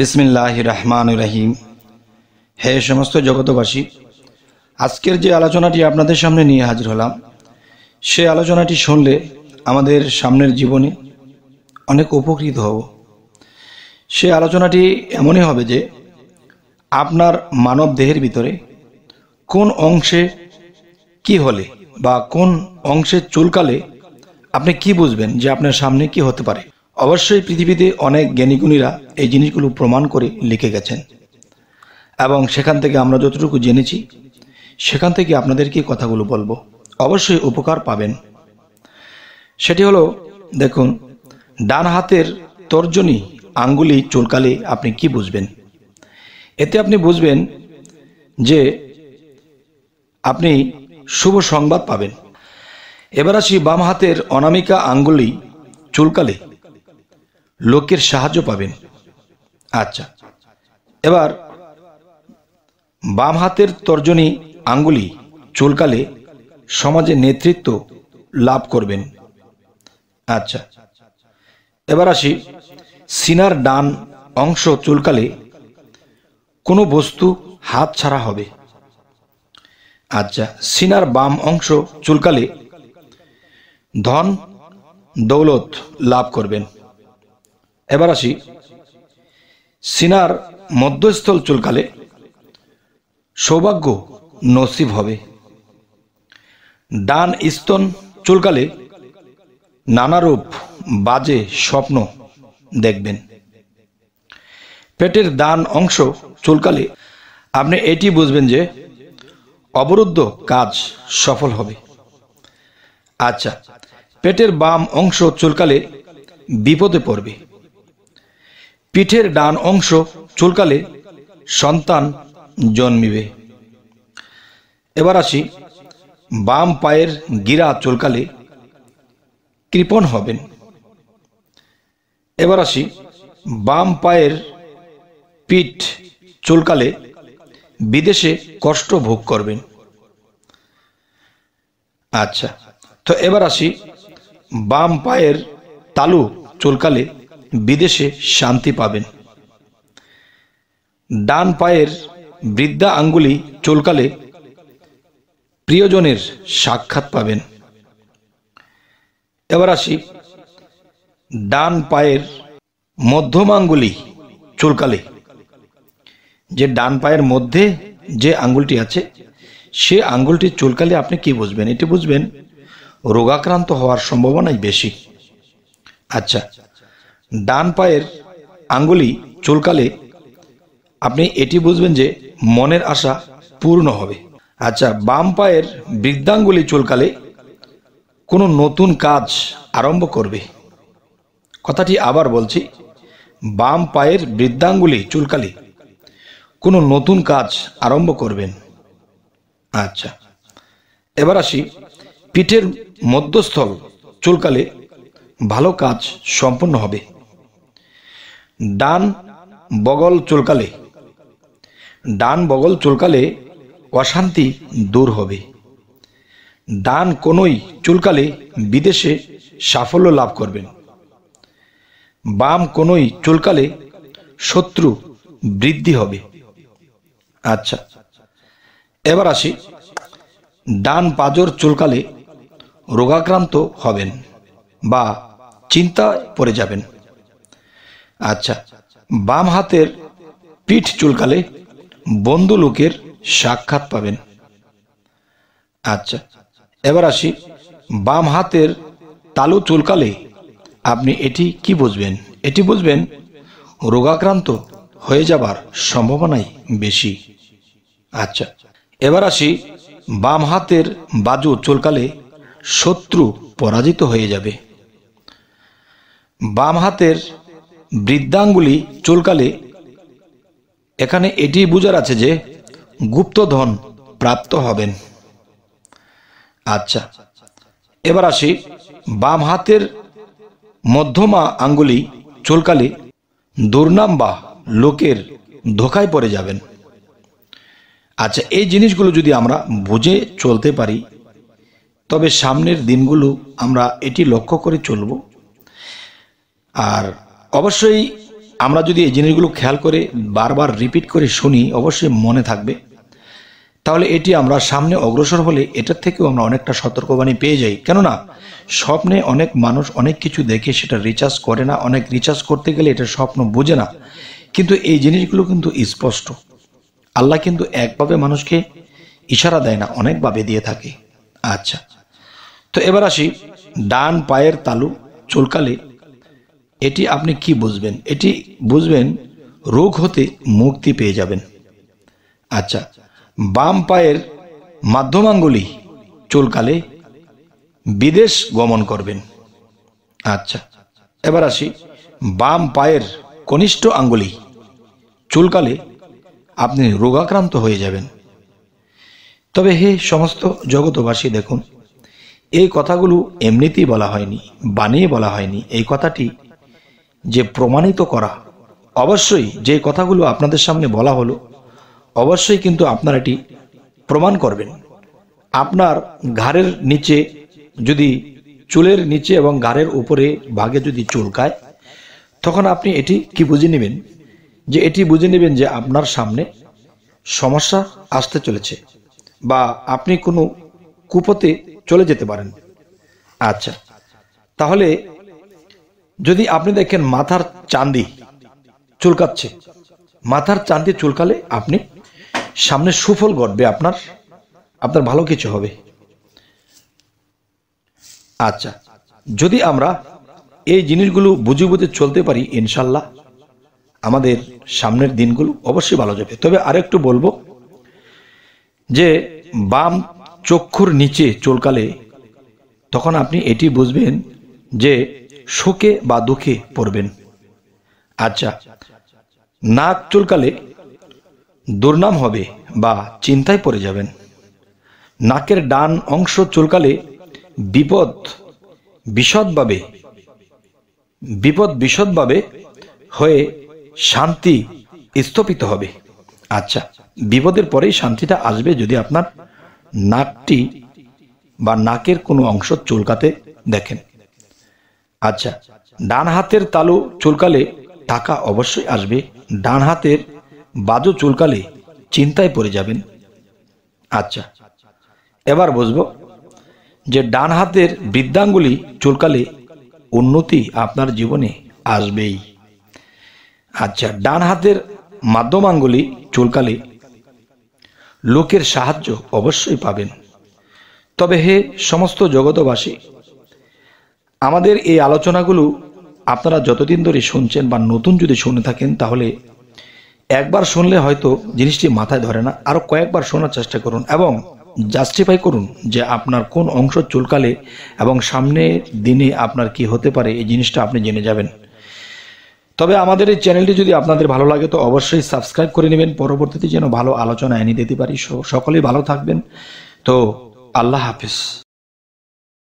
বিসমিল্লাহ রহমান রাহিম হে সমস্ত জগতবাসী আজকের যে আলোচনাটি আপনাদের সামনে নিয়ে হাজির হলাম সে আলোচনাটি শুনলে আমাদের সামনের জীবনে অনেক উপকৃত হব সে আলোচনাটি এমনই হবে যে আপনার মানব দেহের ভিতরে কোন অংশে কি হলে বা কোন অংশে চুলকালে আপনি কি বুঝবেন যে আপনার সামনে কি হতে পারে অবশ্যই পৃথিবীতে অনেক জ্ঞানীগুণীরা এই জিনিসগুলো প্রমাণ করে লিখে গেছেন এবং সেখান থেকে আমরা যতটুকু জেনেছি সেখান থেকে আপনাদেরকে কথাগুলো বলবো অবশ্যই উপকার পাবেন সেটি হলো দেখুন ডান হাতের তর্জনী আঙ্গুলি চুলকালে আপনি কি বুঝবেন এতে আপনি বুঝবেন যে আপনি শুভ সংবাদ পাবেন এবার আসি বাম হাতের অনামিকা আঙ্গুলি চুলকালে লোকের সাহায্য পাবেন আচ্ছা এবার বাম হাতের তর্জনী আঙ্গুলি চুলকালে সমাজে নেতৃত্ব লাভ করবেন আচ্ছা এবার আসি সিনার ডান অংশ চুলকালে কোনো বস্তু হাত ছাড়া হবে আচ্ছা সিনার বাম অংশ চুলকালে ধন দৌলত লাভ করবেন এবার আসি সিনার মধ্যস্থল চুলকালে সৌভাগ্য নসিব হবে ডান স্তন চুলকালে নানারূপ বাজে স্বপ্ন দেখবেন পেটের দান অংশ চুলকালে আপনি এটি বুঝবেন যে অবরুদ্ধ কাজ সফল হবে আচ্ছা পেটের বাম অংশ চুলকালে বিপদে পড়বে পিঠের ডান অংশ চুলকালে সন্তান জন্মিবে এবার আসি বাম পায়ের গিরা চুলকালে কৃপণ হবেন এবার আসি বাম পায়ের পিঠ চুলকালে বিদেশে কষ্ট ভোগ করবেন আচ্ছা তো এবার আসি বাম পায়ের তালু চুলকালে বিদেশে শান্তি পাবেন ডান পায়ের বৃদ্ধা আঙ্গুলি চলকালে প্রিয়জনের সাক্ষাৎ পাবেন এবার আসি ডান পায়ের মধ্যম আঙ্গুলি চুলকালে যে ডান পায়ের মধ্যে যে আঙ্গুলটি আছে সে আঙ্গুলটি চুলকালে আপনি কি বুঝবেন এটি বুঝবেন রোগাক্রান্ত হওয়ার সম্ভাবনাই বেশি আচ্ছা ডান পায়ের আঙ্গুলি চুলকালে আপনি এটি বুঝবেন যে মনের আশা পূর্ণ হবে আচ্ছা বাম পায়ের বৃদ্ধাঙ্গুলি চুলকালে কোনো নতুন কাজ আরম্ভ করবে কথাটি আবার বলছি বাম পায়ের বৃদ্ধাঙ্গুলি চুলকালে কোনো নতুন কাজ আরম্ভ করবেন আচ্ছা এবার আসি পিঠের মধ্যস্থল চুলকালে ভালো কাজ সম্পন্ন হবে ডান বগল চুলকালে ডান বগল চুলকালে অশান্তি দূর হবে ডান কোনোই চুলকালে বিদেশে সাফল্য লাভ করবেন বাম কোনোই চুলকালে শত্রু বৃদ্ধি হবে আচ্ছা এবার আসি ডান পাজর চুলকালে রোগাক্রান্ত হবেন বা চিন্তায় পড়ে যাবেন আচ্ছা বাম হাতের পিঠ চুলকালে বন্ধু লোকের সাক্ষাৎ পাবেন আচ্ছা এবার আসি বাম হাতের তালু চুলকালে আপনি এটি কি বুঝবেন এটি বুঝবেন রোগাক্রান্ত হয়ে যাবার সম্ভাবনাই বেশি আচ্ছা এবার আসি বাম হাতের বাজু চুলকালে শত্রু পরাজিত হয়ে যাবে বাম হাতের বৃদ্ধাঙ্গুলি চলকালে এখানে এটি বুঝার আছে যে গুপ্তধন প্রাপ্ত হবেন আচ্ছা এবার আসি বাম হাতের মধ্যমা আঙ্গুলি চলকালে দুর্নাম বা লোকের ধোকায় পড়ে যাবেন আচ্ছা এই জিনিসগুলো যদি আমরা বুঝে চলতে পারি তবে সামনের দিনগুলো আমরা এটি লক্ষ্য করে চলব আর অবশ্যই আমরা যদি এই জিনিসগুলো খেয়াল করে বারবার রিপিট করে শুনি অবশ্যই মনে থাকবে তাহলে এটি আমরা সামনে অগ্রসর হলে এটার থেকেও আমরা অনেকটা সতর্কবাণী পেয়ে যাই কেননা স্বপ্নে অনেক মানুষ অনেক কিছু দেখে সেটা রিচার্জ করে না অনেক রিচার্জ করতে গেলে এটা স্বপ্ন বোঝে না কিন্তু এই জিনিসগুলো কিন্তু স্পষ্ট আল্লাহ কিন্তু একভাবে মানুষকে ইশারা দেয় না অনেকভাবে দিয়ে থাকে আচ্ছা তো এবার আসি ডান পায়ের তালু চুলকালে এটি আপনি কি বুঝবেন এটি বুঝবেন রোগ হতে মুক্তি পেয়ে যাবেন আচ্ছা বাম পায়ের মাধ্যমাঙ্গুলি চুলকালে বিদেশ গমন করবেন আচ্ছা এবার আসি বাম পায়ের কনিষ্ঠ আঙ্গুলি চুলকালে আপনি রোগাক্রান্ত হয়ে যাবেন তবে হে সমস্ত জগতবাসী দেখুন এই কথাগুলো এমনিতেই বলা হয়নি বানিয়ে বলা হয়নি এই কথাটি যে প্রমাণিত করা অবশ্যই যে কথাগুলো আপনাদের সামনে বলা হলো অবশ্যই কিন্তু আপনারা এটি প্রমাণ করবেন আপনার ঘাড়ের নিচে যদি চুলের নিচে এবং ঘাড়ের উপরে ভাগে যদি চুলকায় তখন আপনি এটি কি বুঝে নেবেন যে এটি বুঝে নেবেন যে আপনার সামনে সমস্যা আসতে চলেছে বা আপনি কোনো কুপতে চলে যেতে পারেন আচ্ছা তাহলে যদি আপনি দেখেন মাথার চাঁদি চুলকাচ্ছে মাথার চাঁদি চুলকালে আপনি সামনে সুফল ঘটবে আপনার আপনার ভালো কিছু হবে আচ্ছা যদি আমরা এই জিনিসগুলো বুঝে বুঝে চলতে পারি ইনশাল্লাহ আমাদের সামনের দিনগুলো অবশ্যই ভালো যাবে তবে আরেকটু বলবো যে বাম চক্ষুর নিচে চুলকালে তখন আপনি এটি বুঝবেন যে শোকে বা দুঃখে পড়বেন আচ্ছা নাক চুলকালে দুর্নাম হবে বা চিন্তায় পড়ে যাবেন নাকের ডান অংশ চুলকালে বিপদ বিশদভাবে বিপদ বিশদভাবে হয়ে শান্তি স্থপিত হবে আচ্ছা বিপদের পরেই শান্তিটা আসবে যদি আপনার নাকটি বা নাকের কোনো অংশ চুলকাতে দেখেন আচ্ছা ডান হাতের তালু চুলকালে টাকা অবশ্যই আসবে ডান হাতের বাজু চুলকালে চিন্তায় পড়ে যাবেন আচ্ছা এবার বুঝব যে ডান হাতের বৃদ্ধাঙ্গুলি চুলকালে উন্নতি আপনার জীবনে আসবেই আচ্ছা ডান হাতের মাধ্যমাঙ্গুলি চুলকালে লোকের সাহায্য অবশ্যই পাবেন তবে হে সমস্ত জগতবাসী আমাদের এই আলোচনাগুলো আপনারা যতদিন ধরে শুনছেন বা নতুন যদি শুনে থাকেন তাহলে একবার শুনলে হয়তো জিনিসটি মাথায় ধরে না আরও কয়েকবার শোনার চেষ্টা করুন এবং জাস্টিফাই করুন যে আপনার কোন অংশ চুলকালে এবং সামনের দিনে আপনার কি হতে পারে এই জিনিসটা আপনি জেনে যাবেন তবে আমাদের এই চ্যানেলটি যদি আপনাদের ভালো লাগে তো অবশ্যই সাবস্ক্রাইব করে নেবেন পরবর্তীতে যেন ভালো আলোচনা এনে দিতে পারি সকলেই ভালো থাকবেন তো আল্লাহ হাফিজ